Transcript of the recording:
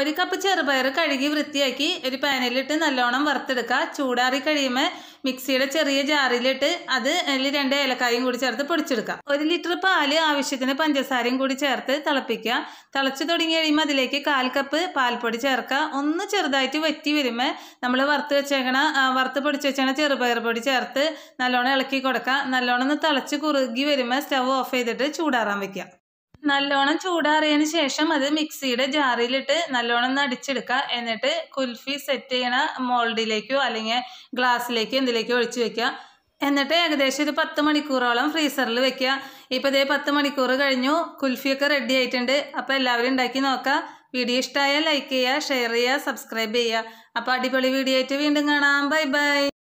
ഒരു കപ്പ് ചെറുപയർ കഴുകി വൃത്തിയാക്കി ഒരു പാനിലിട്ട് നല്ലോണം വറുത്തെടുക്കുക ചൂടാറി കഴിയുമ്പോൾ മിക്സിയുടെ ചെറിയ ജാറിലിട്ട് അത് അതിൽ രണ്ട് ഏലക്കായും കൂടി ചേർത്ത് പൊടിച്ചെടുക്കുക ഒരു ലിറ്റർ പാല് ആവശ്യത്തിന് പഞ്ചസാരയും കൂടി ചേർത്ത് തിളപ്പിക്കുക തിളച്ചു തുടങ്ങി കഴിയുമ്പോൾ അതിലേക്ക് കാൽ കപ്പ് പാൽപ്പൊടി ചേർക്കുക ഒന്ന് ചെറുതായിട്ട് വറ്റി വരുമ്പോൾ നമ്മൾ വറുത്ത് വെച്ചേക്കണ വറുത്ത് പൊടിച്ച് വെച്ചേക്കണ ചെറുപയർ പൊടി ചേർത്ത് നല്ലോണം ഇളക്കി കൊടുക്കുക നല്ലോണം ഒന്ന് തിളച്ച് കുറുകി വരുമ്പോൾ സ്റ്റവ് ഓഫ് ചെയ്തിട്ട് ചൂടാറാൻ വയ്ക്കുക നല്ലോണം ചൂടാറിയതിന് ശേഷം അത് മിക്സിയുടെ ജാറിലിട്ട് നല്ലോണം ഒന്ന് അടിച്ചെടുക്കുക എന്നിട്ട് കുൽഫി സെറ്റ് ചെയ്യണ മോൾഡിലേക്കോ അല്ലെങ്കിൽ ഗ്ലാസ്സിലേക്കോ എന്തിലേക്കോ ഒഴിച്ചു വെക്കുക എന്നിട്ട് ഏകദേശം ഒരു പത്ത് മണിക്കൂറോളം ഫ്രീസറിൽ വെക്കുക ഇപ്പം ഇതേ പത്ത് മണിക്കൂർ കഴിഞ്ഞു കുൽഫിയൊക്കെ റെഡി ആയിട്ടുണ്ട് അപ്പോൾ എല്ലാവരും ഉണ്ടാക്കി നോക്കുക വീഡിയോ ഇഷ്ടമായാൽ ലൈക്ക് ചെയ്യുക ഷെയർ ചെയ്യുക സബ്സ്ക്രൈബ് ചെയ്യുക അപ്പോൾ അടിപൊളി വീഡിയോ ആയിട്ട് വീണ്ടും കാണാം ബൈ ബൈ